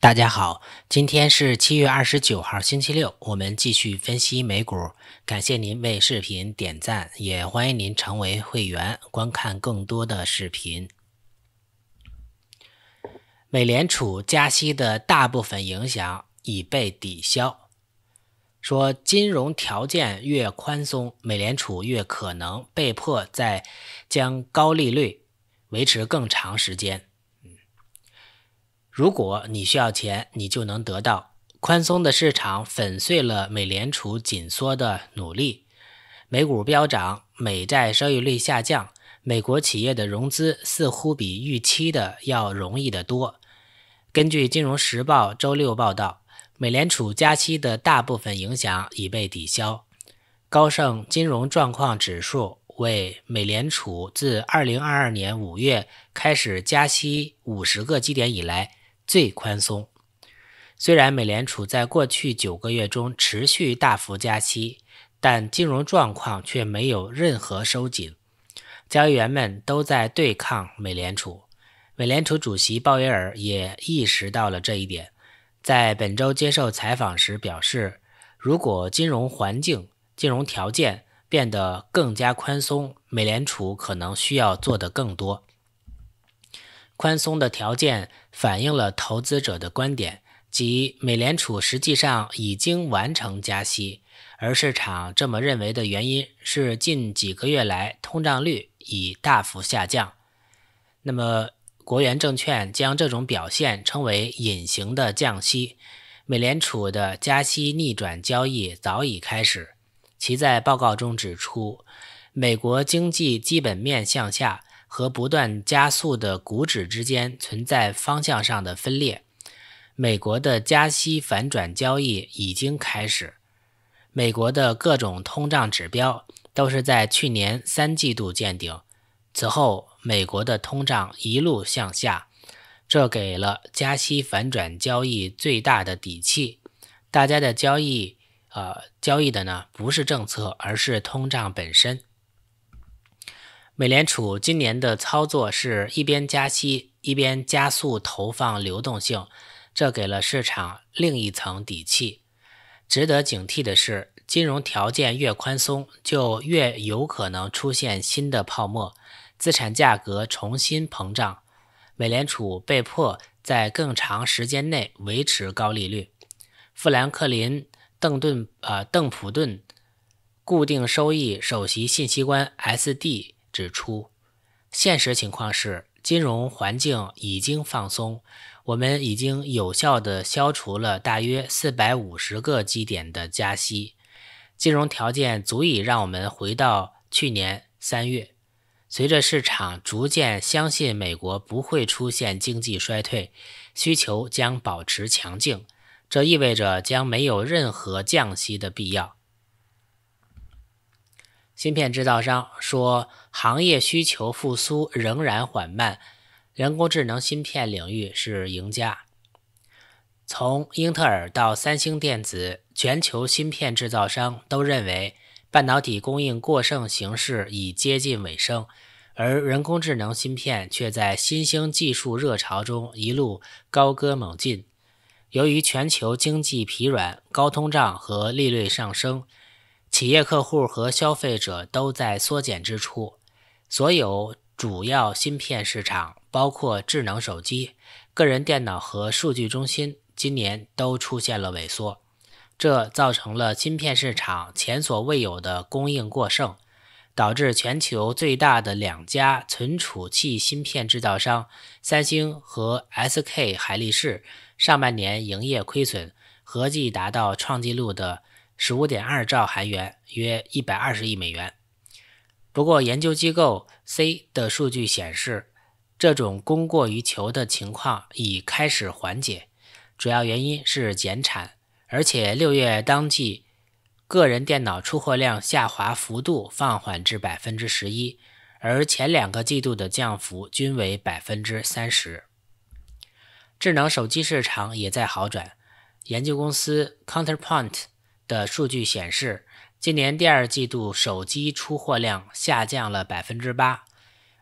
大家好，今天是七月二十九号星期六，我们继续分析美股。感谢您为视频点赞，也欢迎您成为会员，观看更多的视频。美联储加息的大部分影响已被抵消。说金融条件越宽松，美联储越可能被迫在将高利率维持更长时间。如果你需要钱，你就能得到。宽松的市场粉碎了美联储紧缩的努力。美股飙涨，美债收益率下降，美国企业的融资似乎比预期的要容易得多。根据《金融时报》周六报道，美联储加息的大部分影响已被抵消。高盛金融状况指数为美联储自2022年5月开始加息50个基点以来。最宽松。虽然美联储在过去九个月中持续大幅加息，但金融状况却没有任何收紧。交易员们都在对抗美联储。美联储主席鲍威尔也意识到了这一点，在本周接受采访时表示：“如果金融环境、金融条件变得更加宽松，美联储可能需要做的更多。”宽松的条件反映了投资者的观点，即美联储实际上已经完成加息，而市场这么认为的原因是近几个月来通胀率已大幅下降。那么，国元证券将这种表现称为“隐形的降息”。美联储的加息逆转交易早已开始，其在报告中指出，美国经济基本面向下。和不断加速的股指之间存在方向上的分裂。美国的加息反转交易已经开始。美国的各种通胀指标都是在去年三季度见顶，此后美国的通胀一路向下，这给了加息反转交易最大的底气。大家的交易啊，交易的呢不是政策，而是通胀本身。美联储今年的操作是一边加息，一边加速投放流动性，这给了市场另一层底气。值得警惕的是，金融条件越宽松，就越有可能出现新的泡沫，资产价格重新膨胀。美联储被迫在更长时间内维持高利率。富兰克林·邓顿，呃，邓普顿固定收益首席信息官 S.D。指出，现实情况是，金融环境已经放松，我们已经有效地消除了大约四百五十个基点的加息。金融条件足以让我们回到去年三月。随着市场逐渐相信美国不会出现经济衰退，需求将保持强劲，这意味着将没有任何降息的必要。芯片制造商说，行业需求复苏仍然缓慢。人工智能芯片领域是赢家。从英特尔到三星电子，全球芯片制造商都认为半导体供应过剩形势已接近尾声，而人工智能芯片却在新兴技术热潮中一路高歌猛进。由于全球经济疲软、高通胀和利率上升。企业客户和消费者都在缩减支出，所有主要芯片市场，包括智能手机、个人电脑和数据中心，今年都出现了萎缩。这造成了芯片市场前所未有的供应过剩，导致全球最大的两家存储器芯片制造商三星和 S.K. 海力士上半年营业亏损合计达到创纪录的。十五点二兆韩元，约一百二十亿美元。不过，研究机构 C 的数据显示，这种供过于求的情况已开始缓解，主要原因是减产，而且六月当季个人电脑出货量下滑幅度放缓至百分之十一，而前两个季度的降幅均为百分之三十。智能手机市场也在好转，研究公司 Counterpoint。的数据显示，今年第二季度手机出货量下降了百分之八，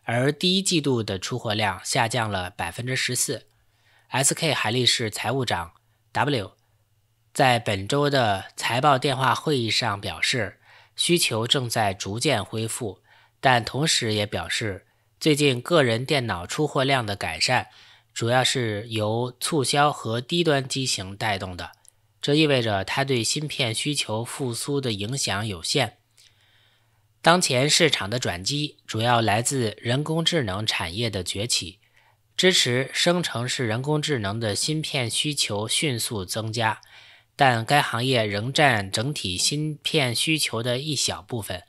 而第一季度的出货量下降了百分之十四。SK 海力士财务长 W 在本周的财报电话会议上表示，需求正在逐渐恢复，但同时也表示，最近个人电脑出货量的改善，主要是由促销和低端机型带动的。这意味着它对芯片需求复苏的影响有限。当前市场的转机主要来自人工智能产业的崛起，支持生成式人工智能的芯片需求迅速增加。但该行业仍占整体芯片需求的一小部分，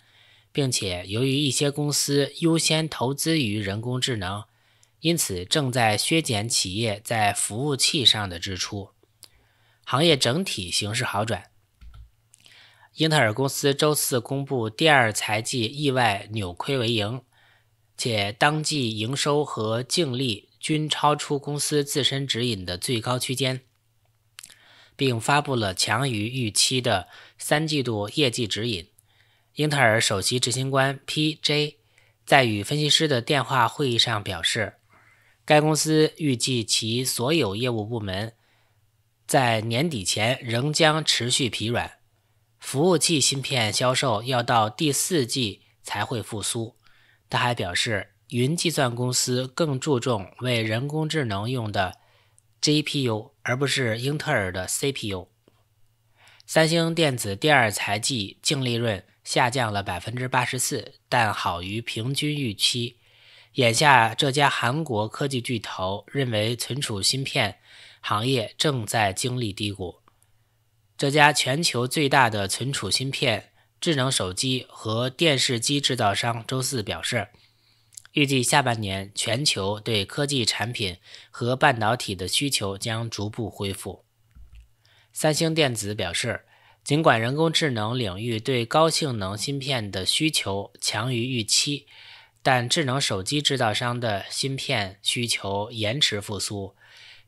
并且由于一些公司优先投资于人工智能，因此正在削减企业在服务器上的支出。行业整体形势好转。英特尔公司周四公布第二财季意外扭亏为盈，且当季营收和净利均超出公司自身指引的最高区间，并发布了强于预期的三季度业绩指引。英特尔首席执行官 P.J. 在与分析师的电话会议上表示，该公司预计其所有业务部门。在年底前仍将持续疲软，服务器芯片销售要到第四季才会复苏。他还表示，云计算公司更注重为人工智能用的 GPU，而不是英特尔的 CPU。三星电子第二财季净利润下降了百分之八十四，但好于平均预期。眼下，这家韩国科技巨头认为存储芯片。行业正在经历低谷。这家全球最大的存储芯片、智能手机和电视机制造商周四表示，预计下半年全球对科技产品和半导体的需求将逐步恢复。三星电子表示，尽管人工智能领域对高性能芯片的需求强于预期，但智能手机制造商的芯片需求延迟复苏。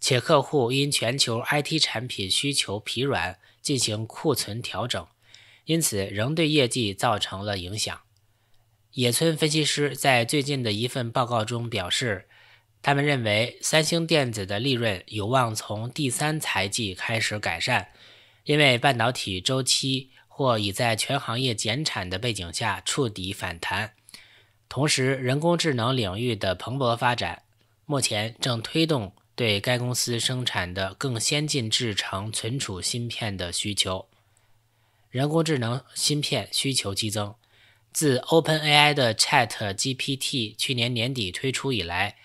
且客户因全球 IT 产品需求疲软进行库存调整，因此仍对业绩造成了影响。野村分析师在最近的一份报告中表示，他们认为三星电子的利润有望从第三财季开始改善，因为半导体周期或已在全行业减产的背景下触底反弹，同时人工智能领域的蓬勃发展，目前正推动。对该公司生产的更先进制程存储芯片的需求，人工智能芯片需求激增。自 OpenAI 的 ChatGPT 去年年底推出以来，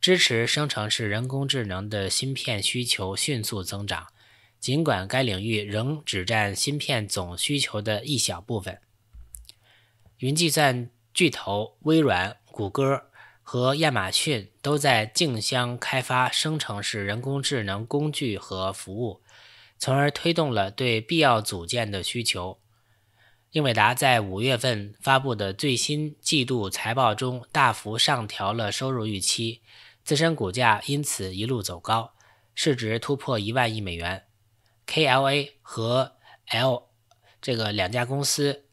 支持生成式人工智能的芯片需求迅速增长。尽管该领域仍只占芯片总需求的一小部分，云计算巨头微软、谷歌。和亚马逊都在竞相开发生成式人工智能工具和服务，从而推动了对必要组件的需求。英伟达在五月份发布的最新季度财报中大幅上调了收入预期，自身股价因此一路走高，市值突破一万亿美元。KLA 和 L 这个两家公司，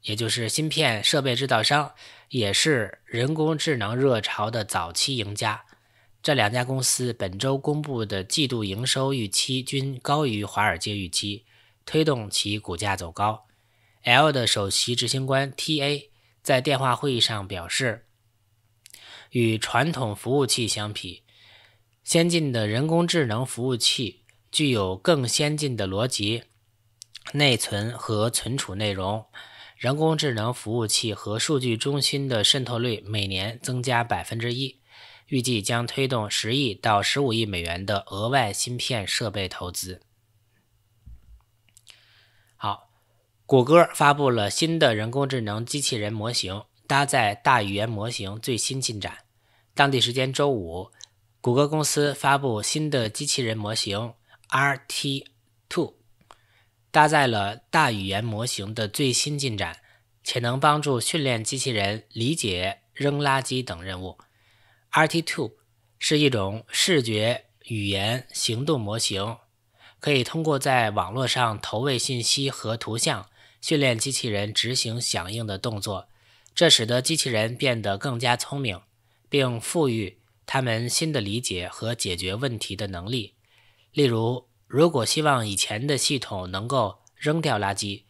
也就是芯片设备制造商。也是人工智能热潮的早期赢家。这两家公司本周公布的季度营收预期均高于华尔街预期，推动其股价走高。L 的首席执行官 T.A. 在电话会议上表示，与传统服务器相比，先进的人工智能服务器具有更先进的逻辑、内存和存储内容。人工智能服务器和数据中心的渗透率每年增加百分之一，预计将推动十亿到十五亿美元的额外芯片设备投资。好，谷歌发布了新的人工智能机器人模型，搭载大语言模型最新进展。当地时间周五，谷歌公司发布新的机器人模型 RT Two。搭载了大语言模型的最新进展，且能帮助训练机器人理解扔垃圾等任务。RT Two 是一种视觉语言行动模型，可以通过在网络上投喂信息和图像，训练机器人执行响应的动作。这使得机器人变得更加聪明，并赋予它们新的理解和解决问题的能力。例如，如果希望以前的系统能够扔掉垃圾，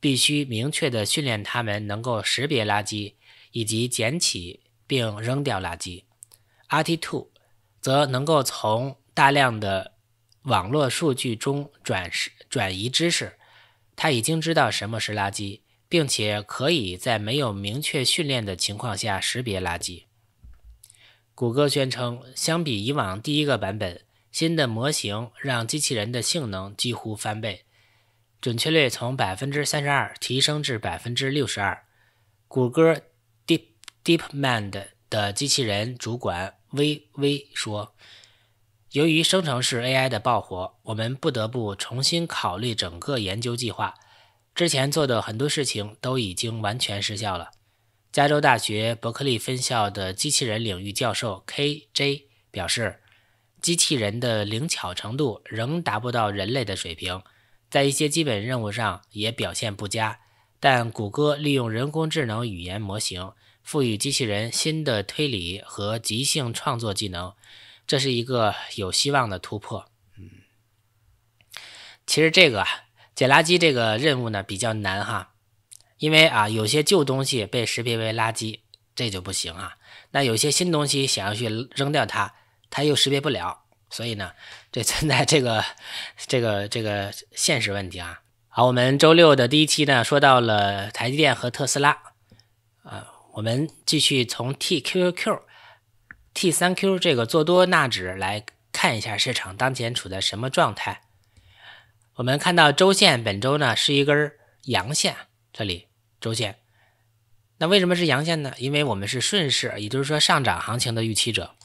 必须明确地训练它们能够识别垃圾以及捡起并扔掉垃圾。r t Two 则能够从大量的网络数据中转识转移知识，它已经知道什么是垃圾，并且可以在没有明确训练的情况下识别垃圾。谷歌宣称，相比以往第一个版本。新的模型让机器人的性能几乎翻倍，准确率从百分之三十二提升至百分之六十二。谷歌 Deep DeepMind 的机器人主管微微说：“由于生成式 AI 的爆火，我们不得不重新考虑整个研究计划，之前做的很多事情都已经完全失效了。”加州大学伯克利分校的机器人领域教授 KJ 表示。机器人的灵巧程度仍达不到人类的水平，在一些基本任务上也表现不佳。但谷歌利用人工智能语言模型，赋予机器人新的推理和即兴创作技能，这是一个有希望的突破。嗯，其实这个捡垃圾这个任务呢比较难哈，因为啊有些旧东西被识别为垃圾，这就不行啊。那有些新东西想要去扔掉它。它又识别不了，所以呢，这存在这个、这个、这个现实问题啊。好，我们周六的第一期呢，说到了台积电和特斯拉，啊，我们继续从 TQQQ、T 三 Q 这个做多纳指来看一下市场当前处在什么状态。我们看到周线本周呢是一根阳线，这里周线。那为什么是阳线呢？因为我们是顺势，也就是说上涨行情的预期者。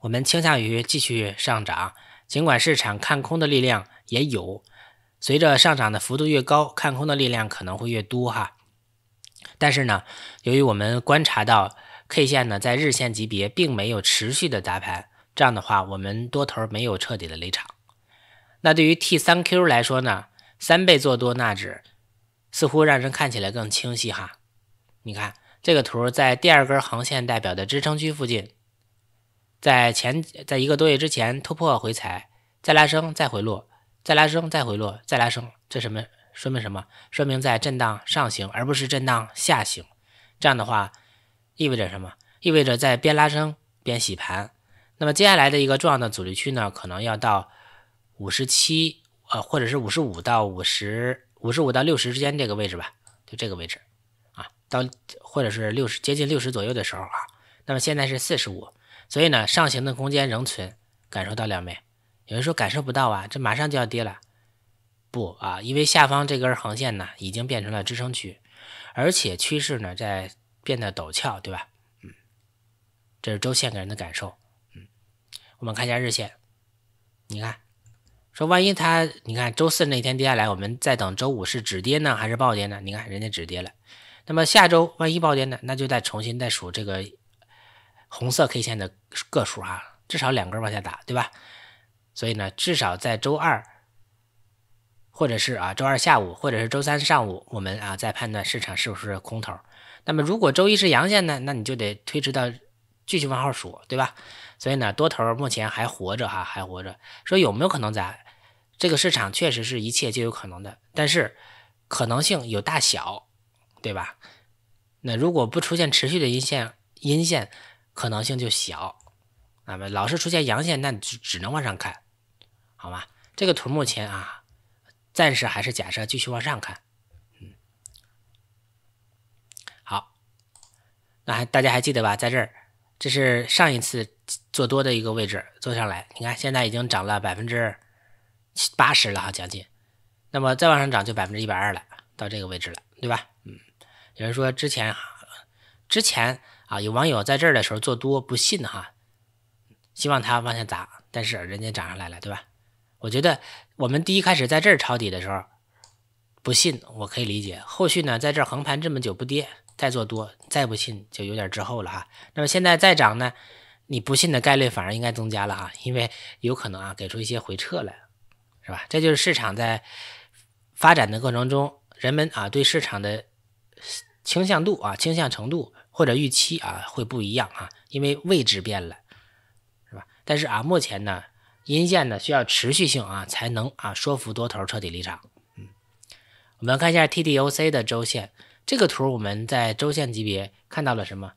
我们倾向于继续上涨，尽管市场看空的力量也有。随着上涨的幅度越高，看空的力量可能会越多哈。但是呢，由于我们观察到 K 线呢在日线级别并没有持续的砸盘，这样的话，我们多头没有彻底的离场。那对于 T 三 Q 来说呢，三倍做多纳指似乎让人看起来更清晰哈。你看这个图，在第二根横线代表的支撑区附近。在前，在一个多月之前突破回踩，再拉升，再回落，再拉升，再回落，再拉升，这什么说明什么？说明在震荡上行，而不是震荡下行。这样的话，意味着什么？意味着在边拉升边洗盘。那么接下来的一个重要的阻力区呢，可能要到五十七，呃，或者是五十五到五十，五十五到六十之间这个位置吧，就这个位置啊，到或者是六十接近六十左右的时候啊。那么现在是四十五。所以呢，上行的空间仍存，感受到了没？有人说感受不到啊，这马上就要跌了。不啊，因为下方这根横线呢，已经变成了支撑区，而且趋势呢在变得陡峭，对吧？嗯，这是周线给人的感受。嗯，我们看一下日线，你看，说万一它，你看周四那天跌下来，我们再等周五是止跌呢，还是暴跌呢？你看人家止跌了，那么下周万一暴跌呢，那就再重新再数这个。红色 K 线的个数啊，至少两根往下打，对吧？所以呢，至少在周二，或者是啊周二下午，或者是周三上午，我们啊再判断市场是不是空头。那么如果周一是阳线呢，那你就得推迟到继续往后数，对吧？所以呢，多头目前还活着哈，还活着。说有没有可能在？这个市场确实是一切皆有可能的，但是可能性有大小，对吧？那如果不出现持续的阴线，阴线。可能性就小，那么老是出现阳线，那就只能往上看，好吗？这个图目前啊，暂时还是假设继续往上看，嗯，好，那还大家还记得吧？在这儿，这是上一次做多的一个位置，做上来，你看现在已经涨了百分之八十了哈，将近，那么再往上涨就百分之一百二了，到这个位置了，对吧？嗯，有人说之前啊，之前。啊，有网友在这儿的时候做多，不信哈，希望它往下砸，但是人家涨上来了，对吧？我觉得我们第一开始在这儿抄底的时候，不信我可以理解。后续呢，在这儿横盘这么久不跌，再做多，再不信就有点滞后了哈。那么现在再涨呢，你不信的概率反而应该增加了哈，因为有可能啊，给出一些回撤来，是吧？这就是市场在发展的过程中，人们啊对市场的倾向度啊倾向程度。或者预期啊会不一样啊，因为位置变了，是吧？但是啊，目前呢，阴线呢需要持续性啊，才能啊说服多头彻底离场。嗯，我们看一下 T D O C 的周线，这个图我们在周线级别看到了什么？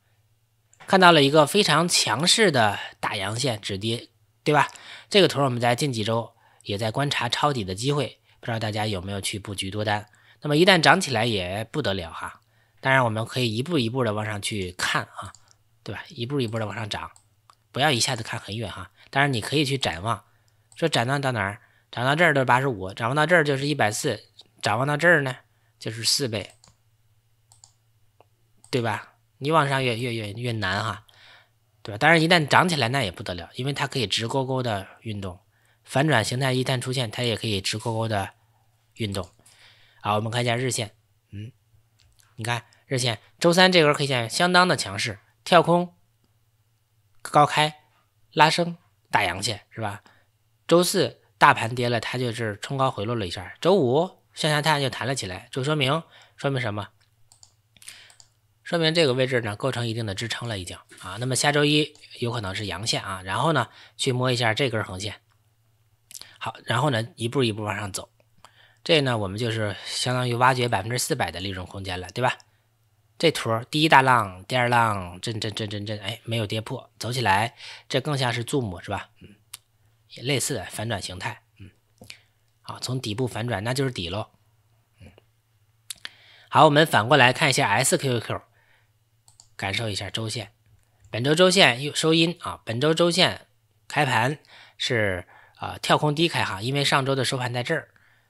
看到了一个非常强势的大阳线止跌，对吧？这个图我们在近几周也在观察抄底的机会，不知道大家有没有去布局多单？那么一旦涨起来也不得了哈。当然，我们可以一步一步的往上去看啊，对吧？一步一步的往上涨，不要一下子看很远哈。当然，你可以去展望，说展望到哪儿，涨到这儿都是八十五，展望到这儿就是一百四，展望到这儿呢，就是四倍，对吧？你往上越越越越难哈，对吧？当然，一旦涨起来那也不得了，因为它可以直勾勾的运动，反转形态一旦出现，它也可以直勾勾的运动。好，我们看一下日线，嗯，你看。日线周三这根 K 线相当的强势，跳空高开拉升大阳线是吧？周四大盘跌了，它就是冲高回落了一下，周五向下探就弹了起来，就说明说明什么？说明这个位置呢构成一定的支撑了已经啊。那么下周一有可能是阳线啊，然后呢去摸一下这根横线，好，然后呢一步一步往上走，这呢我们就是相当于挖掘百分之四百的利润空间了，对吧？这图第一大浪，第二浪，震震震震震，哎，没有跌破，走起来，这更像是 zoom 是吧？嗯，也类似反转形态，嗯，好，从底部反转，那就是底喽，嗯，好，我们反过来看一下 SQQ，感受一下周线，本周周线又收阴啊，本周周线开盘是啊跳空低开哈，因为上周的收盘在这儿，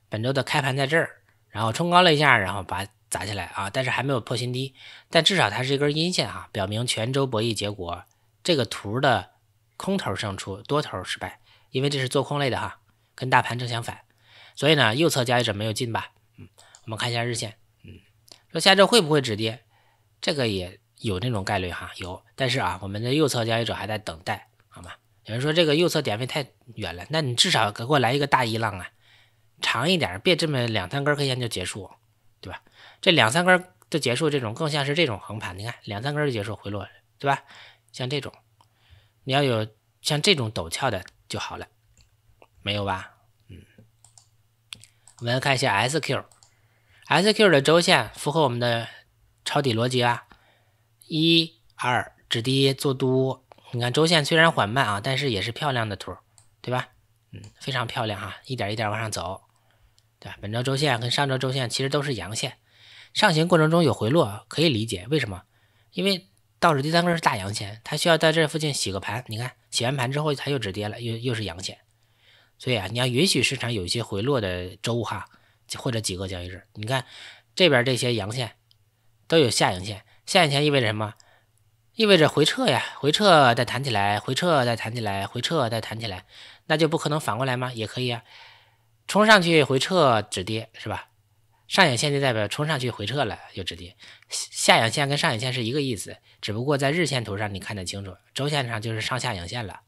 本周的开盘在这儿，然后冲高了一下，然后把。砸下来啊！但是还没有破新低，但至少它是一根阴线哈，表明全周博弈结果，这个图的空头胜出，多头失败，因为这是做空类的哈，跟大盘正相反。所以呢，右侧交易者没有进吧？嗯，我们看一下日线，嗯，说下周会不会止跌？这个也有那种概率哈，有。但是啊，我们的右侧交易者还在等待，好吗？有人说这个右侧点位太远了，那你至少给我来一个大一浪啊，长一点，别这么两三根 K 线就结束，对吧？这两三根的结束，这种更像是这种横盘。你看，两三根就结束回落，对吧？像这种，你要有像这种陡峭的就好了，没有吧？嗯。我们来看一下 S Q，S Q 的周线符合我们的抄底逻辑啊，一二止跌做多，你看周线虽然缓慢啊，但是也是漂亮的图，对吧？嗯，非常漂亮哈，一点一点往上走，对吧？本周周线跟上周周线其实都是阳线。上行过程中有回落，可以理解为什么？因为倒数第三根是大阳线，它需要在这附近洗个盘。你看，洗完盘之后它又止跌了，又又是阳线。所以啊，你要允许市场有一些回落的周哈，或者几个交易日。你看这边这些阳线都有下影线，下影线意味着什么？意味着回撤呀，回撤再弹起来，回撤再弹起来，回撤再弹起来，那就不可能反过来吗？也可以啊，冲上去回撤止跌，是吧？上影线就代表冲上去回撤了，就直接；下影线跟上影线是一个意思，只不过在日线图上你看得清楚，周线上就是上下影线了。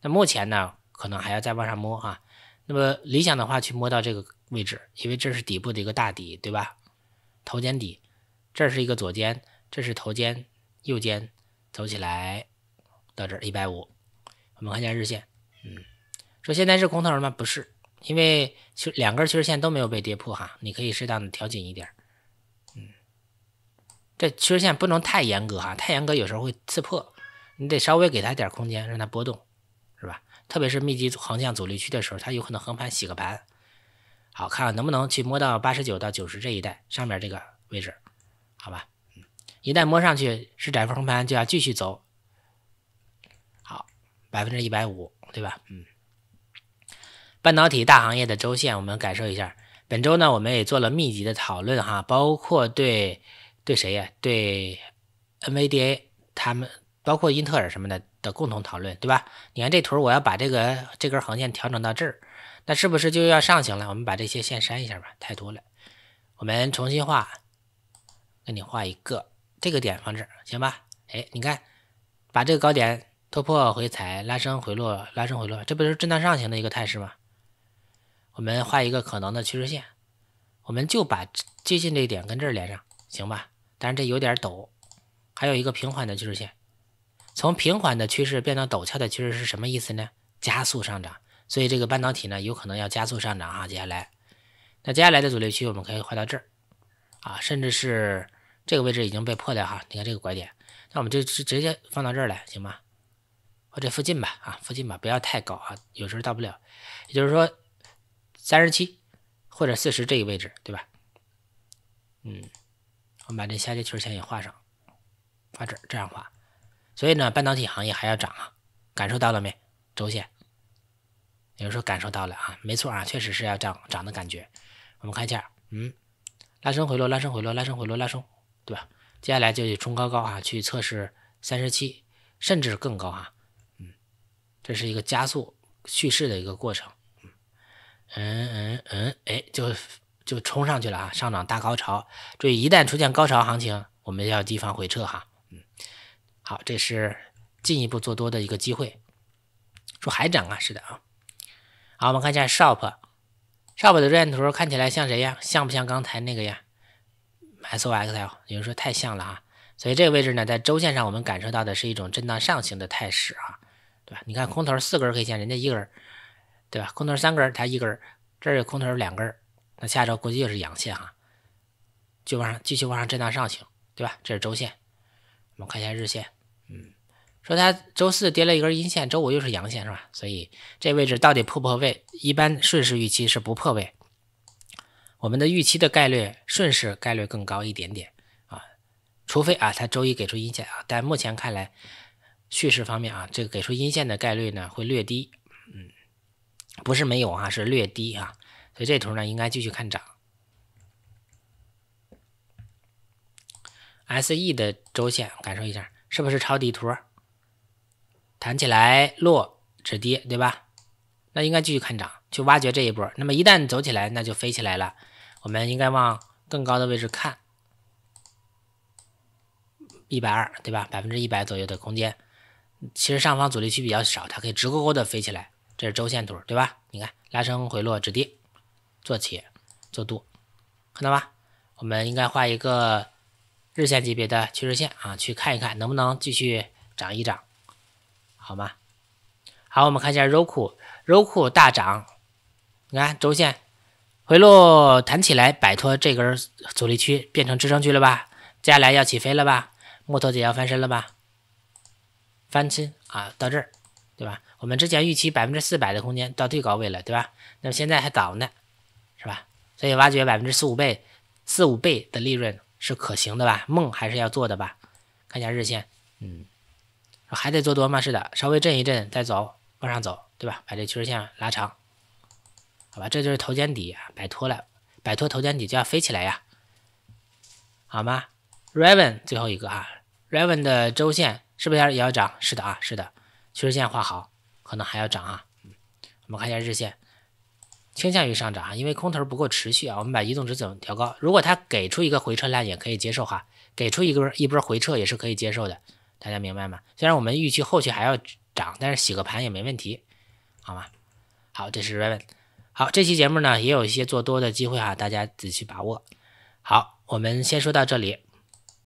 那目前呢，可能还要再往上摸啊。那么理想的话，去摸到这个位置，因为这是底部的一个大底，对吧？头肩底，这是一个左肩，这是头肩右肩，走起来到这儿一百五。我们看一下日线，嗯，说现在是空头吗？不是。因为其实两根趋势线都没有被跌破哈，你可以适当的调紧一点，嗯，这趋势线不能太严格哈，太严格有时候会刺破，你得稍微给它点空间让它波动，是吧？特别是密集横向阻力区的时候，它有可能横盘洗个盘，好，看看能不能去摸到八十九到九十这一带上面这个位置，好吧？一旦摸上去是窄幅横盘，就要继续走，好，百分之一百五，对吧？嗯。半导体大行业的周线，我们感受一下。本周呢，我们也做了密集的讨论哈，包括对对谁呀？对 NVDA 他们，包括英特尔什么的的共同讨论，对吧？你看这图，我要把这个这根横线调整到这儿，那是不是就要上行了？我们把这些线删一下吧，太多了。我们重新画，给你画一个，这个点放这儿，行吧？哎，你看，把这个高点突破、回踩、拉升、回落、拉升、回落，这不是震荡上行的一个态势吗？我们画一个可能的趋势线，我们就把最近这一点跟这儿连上，行吧？但是这有点陡，还有一个平缓的趋势线。从平缓的趋势变到陡峭的趋势是什么意思呢？加速上涨。所以这个半导体呢，有可能要加速上涨啊。接下来，那接下来的阻力区我们可以画到这儿啊，甚至是这个位置已经被破掉哈。你看这个拐点，那我们就直直接放到这儿来，行吗？或者附近吧，啊，附近吧，不要太高啊，有时候到不了。也就是说。三十七或者四十这个位置，对吧？嗯，我们把这下势线也画上，画这这样画。所以呢，半导体行业还要涨啊，感受到了没？周线，有人说感受到了啊，没错啊，确实是要涨涨的感觉。我们看一下，嗯，拉升回落，拉升回落，拉升回落，拉升，对吧？接下来就冲高高啊，去测试三十七甚至更高啊，嗯，这是一个加速蓄势的一个过程。嗯嗯嗯，哎，就就冲上去了啊，上涨大高潮。注意，一旦出现高潮行情，我们要提防回撤哈。嗯，好，这是进一步做多的一个机会。说还涨啊，是的啊。好，我们看一下 Shop，Shop 的日线图看起来像谁呀？像不像刚才那个呀？SOXL，有人说太像了啊。所以这个位置呢，在周线上我们感受到的是一种震荡上行的态势啊，对吧？你看空头四根 K 线，人家一根。对吧？空头三根，它一根，这儿有空头两根，那下周估计又是阳线啊，就往上继续往上震荡上行，对吧？这是周线，我们看一下日线，嗯，说它周四跌了一根阴线，周五又是阳线是吧？所以这位置到底破不破位？一般顺势预期是不破位，我们的预期的概率顺势概率更高一点点啊，除非啊它周一给出阴线啊，但目前看来，叙势方面啊这个给出阴线的概率呢会略低。不是没有啊，是略低啊，所以这图呢应该继续看涨。S E 的周线感受一下，是不是抄底图？弹起来，落止跌，对吧？那应该继续看涨，去挖掘这一波。那么一旦走起来，那就飞起来了。我们应该往更高的位置看，一百二，对吧？百分之一百左右的空间，其实上方阻力区比较少，它可以直勾勾的飞起来。这是周线图对吧？你看拉升回落止跌做起做多，看到吧？我们应该画一个日线级别的趋势线啊，去看一看能不能继续涨一涨，好吗？好，我们看一下 Roku Roku 大涨，你看周线回落弹起来，摆脱这根阻力区变成支撑区了吧？接下来要起飞了吧？木头姐要翻身了吧？翻身啊，到这儿。对吧？我们之前预期百分之四百的空间到最高位了，对吧？那么现在还早呢，是吧？所以挖掘百分之四五倍、四五倍的利润是可行的吧？梦还是要做的吧？看一下日线，嗯，还得做多吗？是的，稍微震一震再走，往上走，对吧？把这趋势线拉长，好吧？这就是头肩底，摆脱了，摆脱头肩底就要飞起来呀，好吗？Reven 最后一个啊，Reven 的周线是不是要也要涨？是的啊，是的。趋势线画好，可能还要涨啊。我们看一下日线，倾向于上涨啊，因为空头不够持续啊。我们把移动值怎么调高？如果它给出一个回撤量也可以接受哈，给出一个一波回撤也是可以接受的，大家明白吗？虽然我们预期后期还要涨，但是洗个盘也没问题，好吗？好，这是 Raven。好，这期节目呢也有一些做多的机会哈，大家仔细把握。好，我们先说到这里。